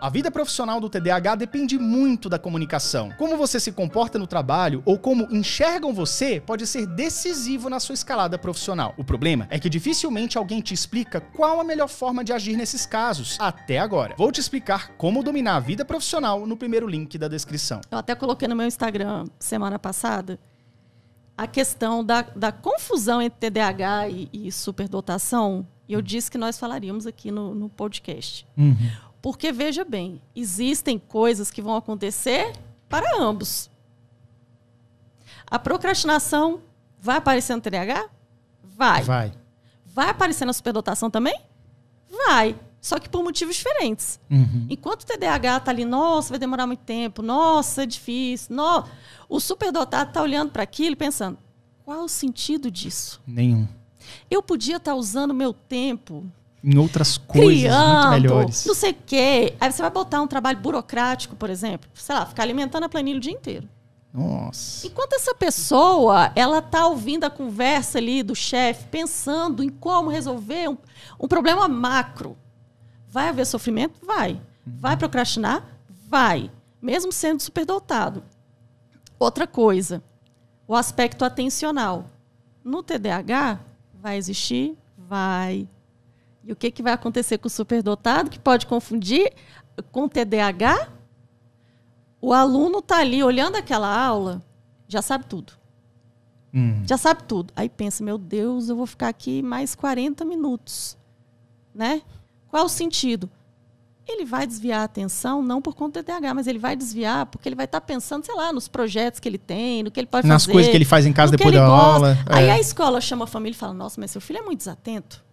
A vida profissional do TDAH depende muito da comunicação. Como você se comporta no trabalho ou como enxergam você pode ser decisivo na sua escalada profissional. O problema é que dificilmente alguém te explica qual a melhor forma de agir nesses casos, até agora. Vou te explicar como dominar a vida profissional no primeiro link da descrição. Eu até coloquei no meu Instagram semana passada a questão da, da confusão entre TDAH e, e superdotação. E eu disse que nós falaríamos aqui no, no podcast. Uhum. Porque, veja bem, existem coisas que vão acontecer para ambos. A procrastinação vai aparecer no TDAH? Vai. Vai. Vai aparecer na superdotação também? Vai. Só que por motivos diferentes. Uhum. Enquanto o TDAH está ali, nossa, vai demorar muito tempo, nossa, é difícil. No... O superdotado está olhando para aquilo e pensando: qual o sentido disso? Nenhum. Eu podia estar tá usando meu tempo em outras coisas Criando, muito melhores. Não sei o quê. Aí você vai botar um trabalho burocrático, por exemplo, sei lá, ficar alimentando a planilha o dia inteiro. Nossa. Enquanto essa pessoa, ela tá ouvindo a conversa ali do chefe, pensando em como resolver um, um, problema macro. Vai haver sofrimento? Vai. Vai procrastinar? Vai. Mesmo sendo superdotado. Outra coisa, o aspecto atencional. No TDAH, vai existir? Vai. E o que, que vai acontecer com o superdotado, que pode confundir com TDAH? O aluno está ali olhando aquela aula, já sabe tudo. Hum. Já sabe tudo. Aí pensa, meu Deus, eu vou ficar aqui mais 40 minutos. Né? Qual o sentido? Ele vai desviar a atenção, não por conta do TDAH, mas ele vai desviar porque ele vai estar tá pensando, sei lá, nos projetos que ele tem, no que ele pode Nas fazer. Nas coisas que ele faz em casa depois da gosta. aula. Aí é. a escola chama a família e fala, nossa, mas seu filho é muito desatento.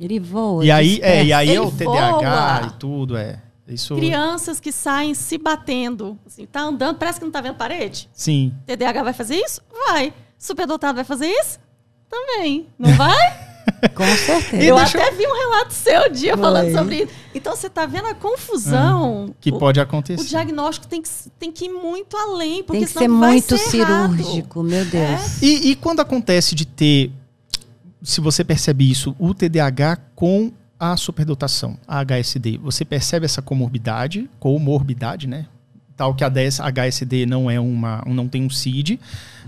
Ele voa. E aí, é, e aí é, é o TDAH voa. e tudo, é. Isso... Crianças que saem se batendo. Assim, tá andando, parece que não tá vendo parede. Sim. TDAH vai fazer isso? Vai. Superdotado vai fazer isso? Também. Não vai? Com certeza. Eu deixa... até vi um relato seu dia Foi. falando sobre isso. Então você está vendo a confusão hum, que pode acontecer. O diagnóstico tem que, tem que ir muito além, porque tem que senão ser muito ser cirúrgico, errado. meu é. Deus. É? E, e, quando acontece de ter se você percebe isso, o TDAH com a superdotação, a HSD, você percebe essa comorbidade, comorbidade, né? Tal que a HSD não é uma, não tem um CID,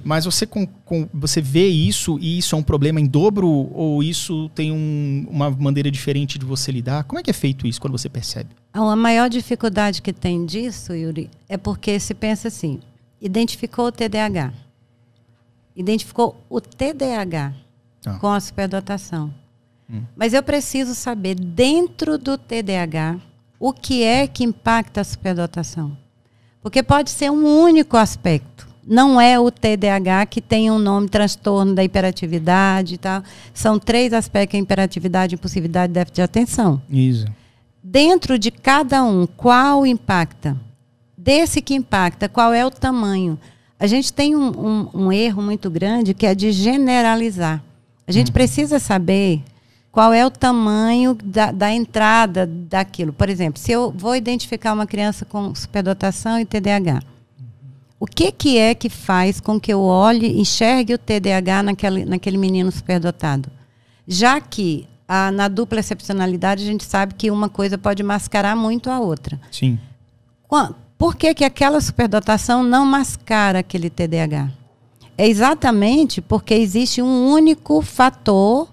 mas você, com, com, você vê isso e isso é um problema em dobro ou isso tem um, uma maneira diferente de você lidar? Como é que é feito isso quando você percebe? Então, a maior dificuldade que tem disso, Yuri, é porque se pensa assim: identificou o TDAH, identificou o TDAH, ah. com a superdotação. Hum. Mas eu preciso saber, dentro do TDAH, o que é que impacta a superdotação. Porque pode ser um único aspecto. Não é o TDAH que tem um nome transtorno da hiperatividade e tal. São três aspectos: hiperatividade, impulsividade e déficit de atenção. Isso. Dentro de cada um, qual impacta? Desse que impacta, qual é o tamanho? A gente tem um, um, um erro muito grande que é de generalizar. A gente hum. precisa saber qual é o tamanho da, da, entrada daquilo. Por exemplo, se eu vou identificar uma criança com superdotação e TDAH, o que, que é que faz com que eu olhe, enxergue o TDAH naquele, naquele menino superdotado? Já que a, ah, na dupla excepcionalidade a gente sabe que uma coisa pode mascarar muito a outra. Sim. Por que, que aquela superdotação não mascara aquele TDAH? É exatamente porque existe um único fator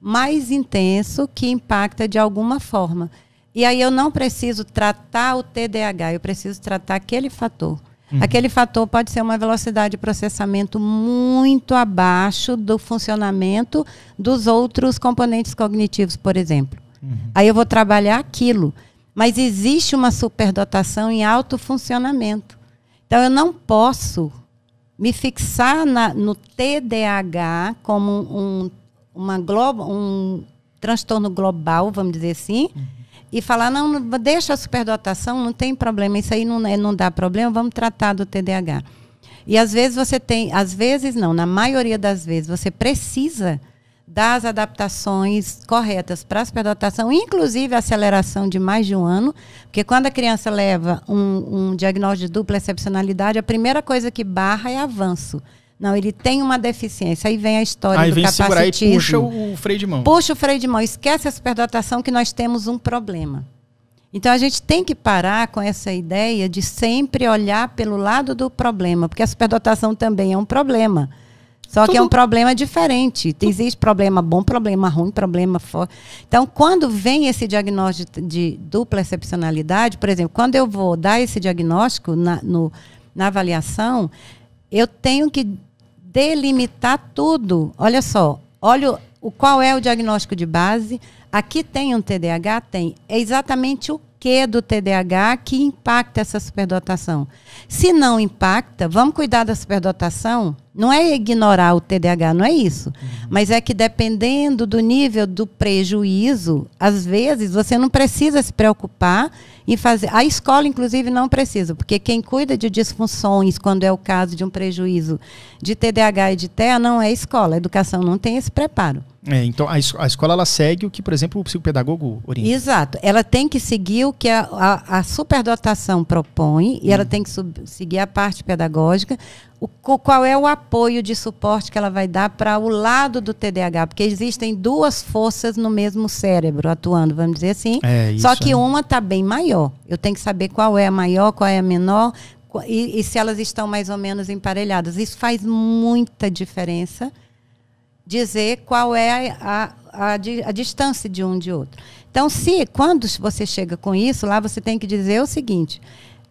mais intenso que impacta de alguma forma. E aí eu não preciso tratar o TDAH, eu preciso tratar aquele fator. Uhum. Aquele fator pode ser uma velocidade de processamento muito abaixo do funcionamento dos outros componentes cognitivos, por exemplo. Uhum. Aí eu vou trabalhar aquilo. Mas existe uma superdotação em alto funcionamento. Então eu não posso me fixar na, no TDAH como um, uma globo, um transtorno global, vamos dizer assim, uhum. e falar, não, deixa a superdotação, não tem problema, isso aí não, é, não dá problema, vamos tratar do TDAH. E às vezes você tem, às vezes não, na maioria das vezes, você precisa das adaptações corretas para a superdotação, inclusive a aceleração de mais de um ano, porque quando a criança leva um, um diagnóstico de dupla excepcionalidade, a primeira coisa que barra é avanço. Não, ele tem uma deficiência. Aí vem a história Aí do vem capacitismo. Segurar e puxa o freio de mão. Puxa o freio de mão. Esquece a superdotação que nós temos um problema. Então a gente tem que parar com essa ideia de sempre olhar pelo lado do problema, porque a superdotação também é um problema. Só Tudo... que é um problema diferente. Existe problema bom, problema ruim, problema forte. Então, quando vem esse diagnóstico de dupla excepcionalidade, por exemplo, quando eu vou dar esse diagnóstico na, no, na avaliação, eu tenho que delimitar tudo. Olha só, olha o qual é o diagnóstico de base. Aqui tem um TDAH, tem. É exatamente o que do TDAH que impacta essa superdotação. Se não impacta, vamos cuidar da superdotação? Não é ignorar o TDAH, não é isso. Uhum. Mas é que dependendo do nível do prejuízo, às vezes você não precisa se preocupar em fazer. A escola, inclusive, não precisa, porque quem cuida de disfunções quando é o caso de um prejuízo de TDAH e de TEA não é a escola. A educação não tem esse preparo. É, então a, a, escola ela segue o que, por exemplo, o psicopedagogo orienta. Exato. Ela tem que seguir o que a, a, a superdotação propõe e hum. ela uhum. tem que sub, seguir a parte pedagógica, o, qual é o apoio de suporte que ela vai dar para o lado do TDAH, porque existem duas forças no mesmo cérebro atuando, vamos dizer assim. É, Só que é. uma está bem maior. Eu tenho que saber qual é a maior, qual é a menor e, e se elas estão mais ou menos emparelhadas. Isso faz muita diferença dizer qual é a, a, a, a, distância de um de outro. Então, se quando você chega com isso, lá você tem que dizer o seguinte: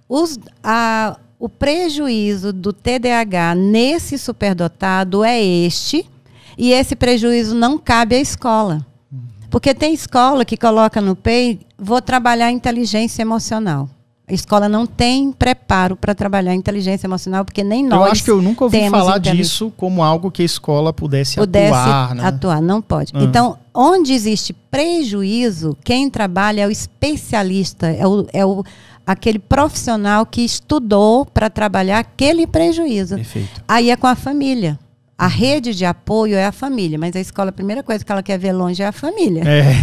os, a, o prejuízo do TDAH nesse superdotado é este, e esse prejuízo não cabe à escola. Porque tem escola que coloca no PEI, vou trabalhar inteligência emocional. A escola não tem preparo para trabalhar inteligência emocional, porque nem nós. Eu acho que eu nunca ouvi falar disso como algo que a escola pudesse, pudesse atuar. Né? Atuar, não pode. Uhum. Então, onde existe prejuízo, quem trabalha é o especialista, é o, é o aquele profissional que estudou para trabalhar aquele prejuízo. Perfeito. Aí é com a família. A rede de apoio é a família, mas a escola, a primeira coisa que ela quer ver longe é a família. É.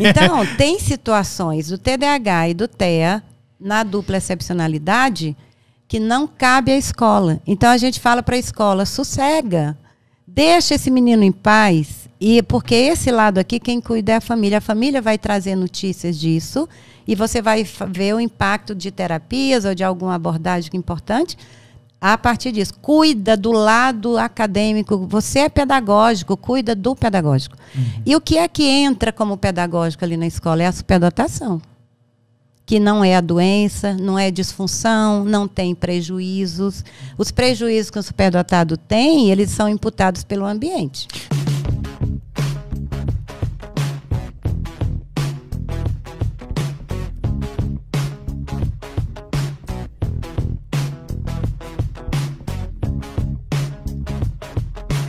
Então, tem situações do TDAH e do TEA, na dupla excepcionalidade, que não cabe à escola. Então, a gente fala para a escola: sossega, deixa esse menino em paz, e porque esse lado aqui, quem cuida é a família. A família vai trazer notícias disso e você vai ver o impacto de terapias ou de alguma abordagem importante a partir disso. Cuida do lado acadêmico. Você é pedagógico, cuida do pedagógico. Uhum. E o que é que entra como pedagógico ali na escola? É a superdotação. Que não é a doença, não é disfunção, não tem prejuízos. Os prejuízos que o superdotado tem, eles são imputados pelo ambiente.